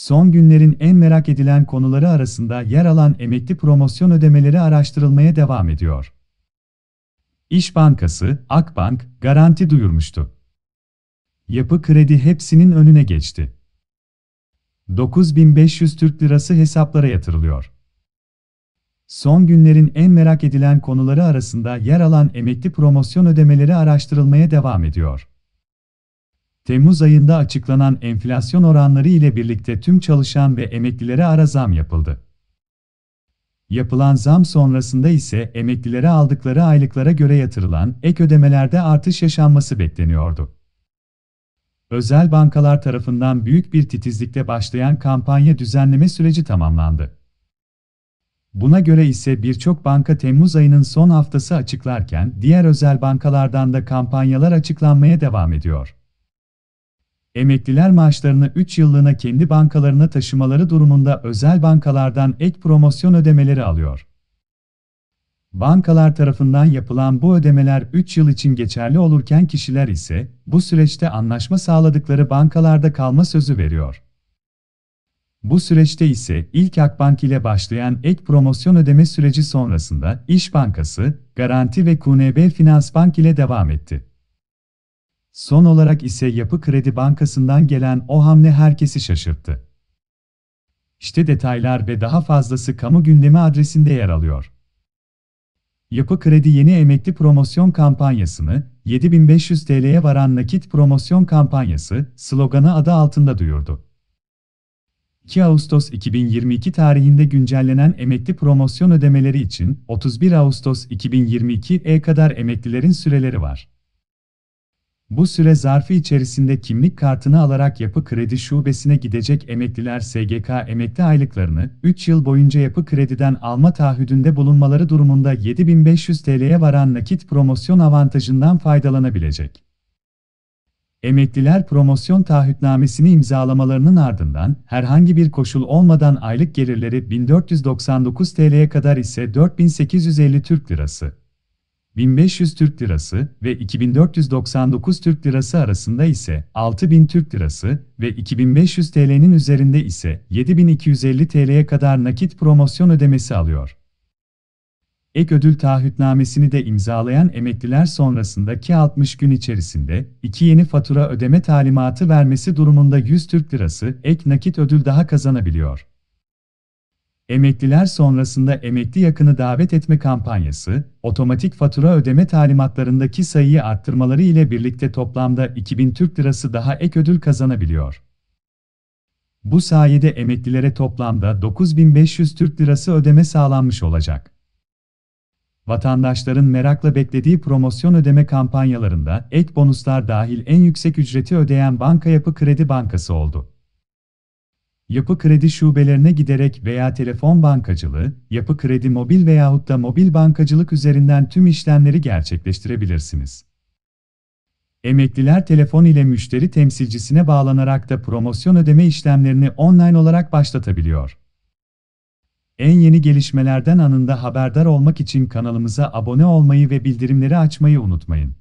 son günlerin en merak edilen konuları arasında yer alan emekli promosyon ödemeleri araştırılmaya devam ediyor. İş Bankası, Akbank, garanti duyurmuştu. Yapı kredi hepsinin önüne geçti. 9500 Türk Lirası hesaplara yatırılıyor. Son günlerin en merak edilen konuları arasında yer alan emekli promosyon ödemeleri araştırılmaya devam ediyor. Temmuz ayında açıklanan enflasyon oranları ile birlikte tüm çalışan ve emeklilere ara zam yapıldı. Yapılan zam sonrasında ise emeklilere aldıkları aylıklara göre yatırılan ek ödemelerde artış yaşanması bekleniyordu. Özel bankalar tarafından büyük bir titizlikle başlayan kampanya düzenleme süreci tamamlandı. Buna göre ise birçok banka Temmuz ayının son haftası açıklarken diğer özel bankalardan da kampanyalar açıklanmaya devam ediyor. Emekliler maaşlarını 3 yıllığına kendi bankalarına taşımaları durumunda özel bankalardan ek promosyon ödemeleri alıyor. Bankalar tarafından yapılan bu ödemeler 3 yıl için geçerli olurken kişiler ise bu süreçte anlaşma sağladıkları bankalarda kalma sözü veriyor. Bu süreçte ise ilk Akbank ile başlayan ek promosyon ödeme süreci sonrasında İş Bankası, Garanti ve KNB Finans Bank ile devam etti. Son olarak ise Yapı Kredi Bankası'ndan gelen o hamle herkesi şaşırttı. İşte detaylar ve daha fazlası kamu gündemi adresinde yer alıyor. Yapı Kredi yeni emekli promosyon kampanyasını 7500 TL'ye varan nakit promosyon kampanyası sloganı adı altında duyurdu. 2 Ağustos 2022 tarihinde güncellenen emekli promosyon ödemeleri için 31 Ağustos 2022'ye kadar emeklilerin süreleri var. Bu süre zarfı içerisinde kimlik kartını alarak Yapı Kredi Şubesi'ne gidecek emekliler SGK emekli aylıklarını 3 yıl boyunca Yapı Kredi'den alma taahhüdünde bulunmaları durumunda 7500 TL'ye varan nakit promosyon avantajından faydalanabilecek. Emekliler promosyon taahhütnamesini imzalamalarının ardından herhangi bir koşul olmadan aylık gelirleri 1499 TL'ye kadar ise 4850 Türk Lirası 1500 Türk Lirası ve 2499 Türk Lirası arasında ise 6000 Türk Lirası ve 2500 TL'nin üzerinde ise 7250 TL'ye kadar nakit promosyon ödemesi alıyor. Ek ödül taahhütnamesini de imzalayan emekliler sonrasındaki 60 gün içerisinde iki yeni fatura ödeme talimatı vermesi durumunda 100 Türk Lirası ek nakit ödül daha kazanabiliyor. Emekliler sonrasında emekli yakını davet etme kampanyası, otomatik fatura ödeme talimatlarındaki sayıyı arttırmaları ile birlikte toplamda 2000 Türk Lirası daha ek ödül kazanabiliyor. Bu sayede emeklilere toplamda 9500 Türk Lirası ödeme sağlanmış olacak. Vatandaşların merakla beklediği promosyon ödeme kampanyalarında ek bonuslar dahil en yüksek ücreti ödeyen banka Yapı Kredi Bankası oldu yapı kredi şubelerine giderek veya telefon bankacılığı, yapı kredi mobil veyahut da mobil bankacılık üzerinden tüm işlemleri gerçekleştirebilirsiniz. Emekliler telefon ile müşteri temsilcisine bağlanarak da promosyon ödeme işlemlerini online olarak başlatabiliyor. En yeni gelişmelerden anında haberdar olmak için kanalımıza abone olmayı ve bildirimleri açmayı unutmayın.